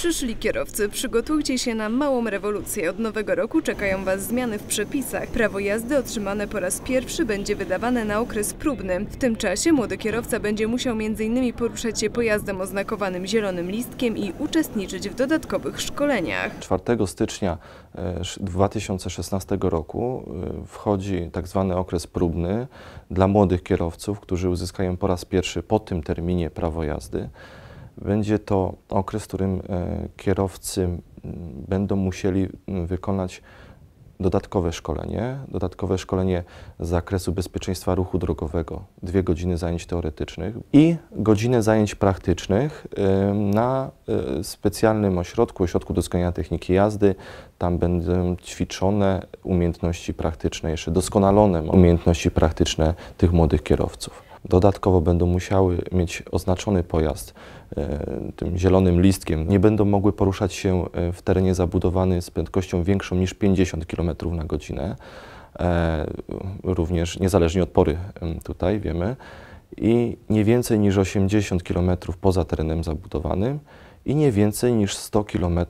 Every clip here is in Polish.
Przyszli kierowcy, przygotujcie się na małą rewolucję. Od nowego roku czekają Was zmiany w przepisach. Prawo jazdy otrzymane po raz pierwszy będzie wydawane na okres próbny. W tym czasie młody kierowca będzie musiał m.in. poruszać się pojazdem oznakowanym zielonym listkiem i uczestniczyć w dodatkowych szkoleniach. 4 stycznia 2016 e, roku e, wchodzi tak zwany okres próbny dla młodych kierowców, którzy uzyskają po raz pierwszy po tym terminie prawo jazdy. Będzie to okres, w którym e, kierowcy będą musieli wykonać dodatkowe szkolenie, dodatkowe szkolenie z zakresu bezpieczeństwa ruchu drogowego, dwie godziny zajęć teoretycznych i godzinę zajęć praktycznych e, na e, specjalnym ośrodku, ośrodku doskonalenia techniki jazdy. Tam będą ćwiczone umiejętności praktyczne, jeszcze doskonalone umiejętności praktyczne tych młodych kierowców. Dodatkowo będą musiały mieć oznaczony pojazd e, tym zielonym listkiem. Nie będą mogły poruszać się e, w terenie zabudowanym z prędkością większą niż 50 km na godzinę. E, również niezależnie od pory tutaj wiemy i nie więcej niż 80 km poza terenem zabudowanym i nie więcej niż 100 km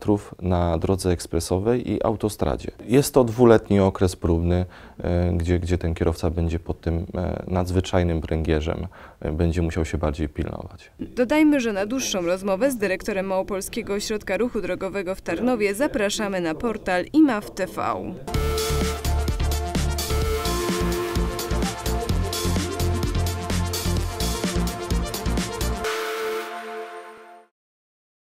na drodze ekspresowej i autostradzie. Jest to dwuletni okres próbny, e, gdzie, gdzie ten kierowca będzie pod tym e, nadzwyczajnym pręgierzem, e, będzie musiał się bardziej pilnować. Dodajmy, że na dłuższą rozmowę z dyrektorem Małopolskiego Ośrodka Ruchu Drogowego w Tarnowie zapraszamy na portal IMAW TV.